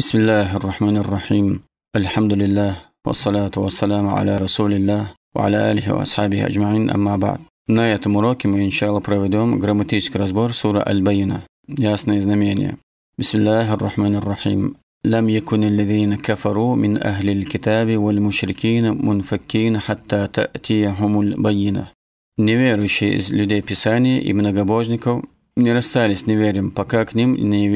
بسم الله الرحمن الرحيم الحمد لله والصلاة والسلام على رسول الله وعلى آله وأصحابه أجمعين أما بعد نهاية مراكم إن شاء الله проведем грамматический разбор سورة البينة ясные знамения بسم الله الرحمن الرحيم لم يكن الذين كفروا من أهل الكتاب والمشركين منفكين حتى تأتيهم البينة неверующие из لدي Писания إبن многобожников не расстались неверием, пока к ним не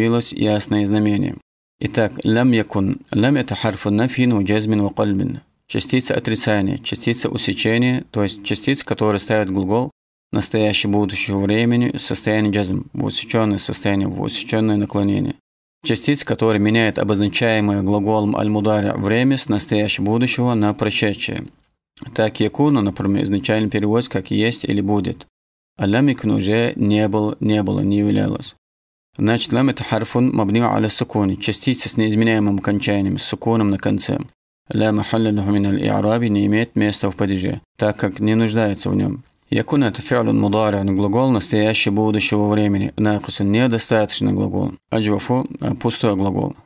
Итак, лям якун. Лям – это харфу нафин, уджазмин, вакальбин. Частица отрицания, частица усечения, то есть частица, которая ставит глагол настоящего будущего времени в состоянии джазм, в усеченное состояние, в усеченное наклонение. Частица, которая меняет обозначаемое глаголом аль-мударя время с настоящего будущего на прошедшее. Так якуну, например, изначально переводится как «есть» или «будет». Алям икун уже не был, не было, не являлось. Значит, лям – это харфун мабниу аля сукуни, частица с неизменяемым окончанием, с суконом на конце. Ля махалля мин аль ираби не имеет места в падеже, так как не нуждается в нем. Якун – это фиалун мударя, глагол настоящего будущего времени, накусун – недостаточный глагол, аджвафу – пустой глагол.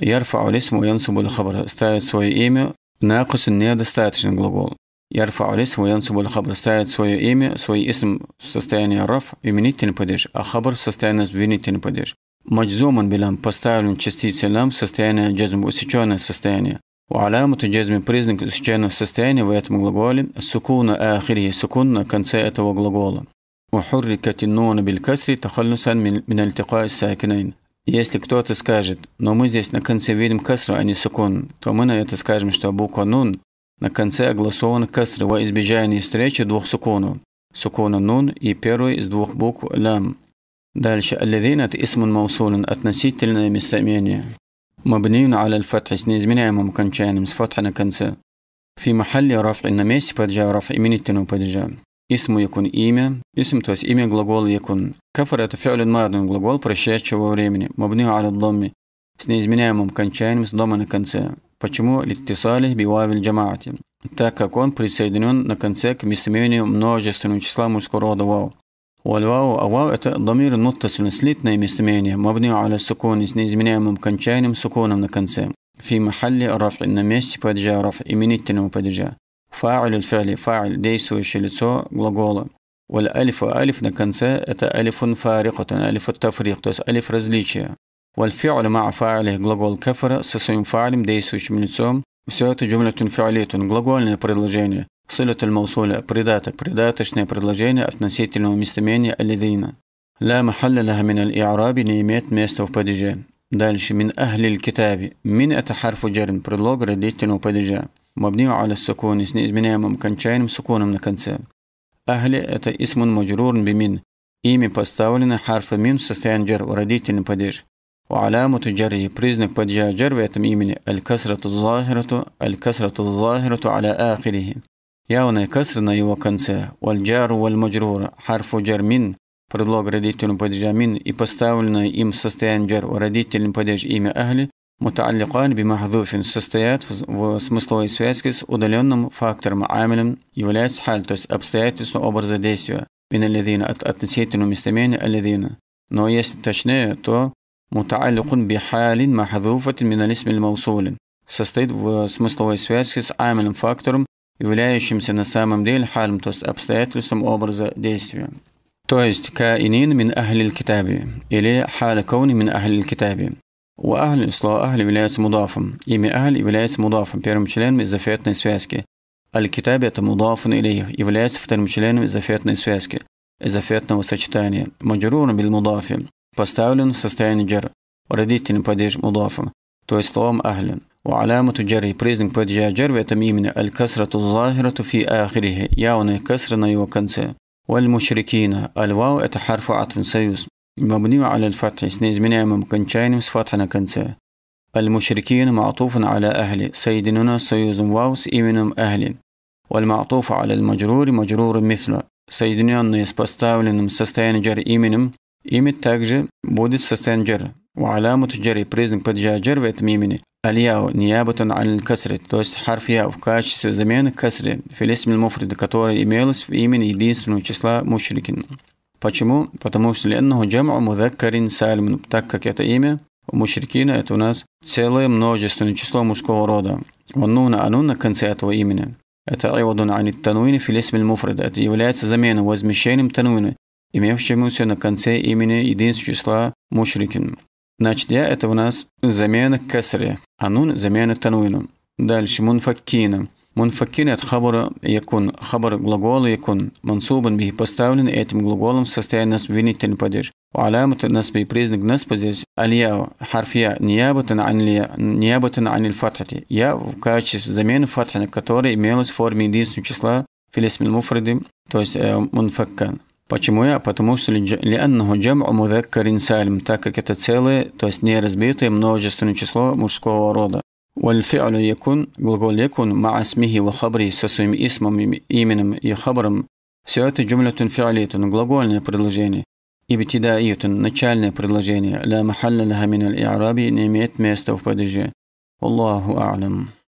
Ярфа алисму янсубу хабар ставит свое имя, накусун – недостаточный глагол. Ярфаулис, лисму янсубуль хабр ставит свое имя, свой исм в состоянии раф, именительный падеж, а хабр в состоянии обвинительный падеж. Маджзуман билям поставлен частицей лам в состояние джазм, усеченное состояние. У то джазми признак усеченного состояния в этом глаголе сукуна ахири сукун на конце этого глагола. وحركت النون بالكسر تخلصا من, من التقاء الساكنين Если кто-то скажет, но мы здесь на конце видим касру, а не сукун, то мы на это скажем, что буква нун на конце огласован каср во избежание встречи двух суконов. Сукона нун и первый из двух букв лам. Дальше «Аллядин» – от исмун маусулин, относительное местоимение. Мабниюн аля аль-фатх с неизменяемым кончанием, с фатха на конце. Фи махалли раф на месте паджа раф именительного паджа. Исму якун имя, исм то есть имя глагол якун. Кафар это фиолин мардин глагол прощающего времени, мабниюн аля домми с неизменяемым кончанием, с дома на конце. Почему литтисали бивавиль джамаати? Так как он присоединен на конце к местоимению множественного числа мужского рода вау. Вальвау, а вау это домир муттасиль, слитное местоимение, мабниу аля сукуни с неизменяемым кончанием суконом на конце. Фи махалли рафи, на месте падежа раф, именительного падежа. Фа'аль фали, фа'аль, действующее лицо глагола. Валь алифа, альф на конце это алифун фарихутан, алифу тафрих, то есть алиф различия. Вальфи'лю ма'а фа'алих – глагол кафара со своим фа'алем, действующим лицом. Все это джумлятун фи'алитун – глагольное предложение. Сылятуль маусуля – придаток, придаточное предложение относительного местомения алидина. Ла махалля лаха мин аль-и'раби не имеет места в падеже. Дальше мин ахлиль китаби. Мин – это харфу джерн, предлог родительного падежа. Мабниу аля сукуни с неизменяемым кончанием сукуном на конце. Ахли – это исмун маджрурн бимин. Имя поставлено харфа мим в состоянии джер, родительный падеж. وعلامة جره بريزنك بدجا جروية ميمن الكسرة الظاهرة الكسرة الظاهرة على آخره явная касрана его конце, вальджар вальмаджрур, харфу джармин, предлог родительным падежамин и поставленное им состояние джар родительным падеж имя ахли, муталликан бимахдуфин состоят в смысловой связке с удаленным фактором амилем является халь, то есть обстоятельство образа действия, мин алядина от относительного местомения алядина. Но если точнее, то متعلق بحال محذوفة من الاسم الموصول состоит в смысловой связке с амельным фактором, являющимся на самом деле халем, то есть обстоятельством образа действия. То есть каинин мин ахлил китаби или халя кауни мин ахлил китаби. У ахли слово ахли является мудафом. Имя ахли является мудафом, первым членом из зафетной связки. Аль-Китаб – это мудафун или является вторым членом из зафетной связки, из зафетного сочетания. Маджурун бил мудафи. поставлен в состоянии джар, родительный падеж мудафом, то есть словом ахлен. وعلامة جري признак падежа جر в этом имени аль الكسرة الظاهرة фи آخره явная касра на его конце. У аль мушрикина аль вау это حرف عطف союз مبني аль фатхи с неизменяемым окончанием с фатха на конце. المشركين معطوف على أهل سيدنا союз واو с именем ахли. У أهل والمعطوف аль маджрури маджрури مثله соединенные с поставленным состоянием состоянии именем Ими также будет состоян джер. وعلامة الجر признак падежа джер в этом имени الياو نيابة عن الكسر то есть حرف ياو в качестве замены касре في الاسم المفرد который имелось в имени единственного числа мушрикин. Почему? Потому что لأنه جمع مذكر سالم так как это имя у мушрикина это у нас целое множественное число мужского рода. Ваннуна анун на конце этого имени. Это айвадун ани тануини филисм муфрид. Это является заменой, возмещением тануина имеющемуся на конце имени единственного числа мушрикин. Значит, я это у нас замена кесаря, а нун замена тануина. Дальше мунфаккина. Мунфаккин от хабара якун, хабар глагола якун, мансубан бих поставлен этим глаголом в состоянии винительный падеж. وعلامة النصب признак нас здесь الياء حرف يا نيابة عن الياء نيابة عن الفتحة в качестве замены фатхи, которая имелась в форме единственного числа в الاسم то есть منفكان. Э, Почему я? Потому что лианнаху джам'у мудаккарин сальм, так как это целое, то есть не разбитое множественное число мужского рода. والفعل якун глагол يكون مع اسمه со своим اسمом, именем и хабром. Все это джумлятун фиалитун, глагольное предложение. Ибтидаитун, начальное предложение. Ла махалла лаха мин аль-и'раби не имеет места в падеже. Аллаху а'лам.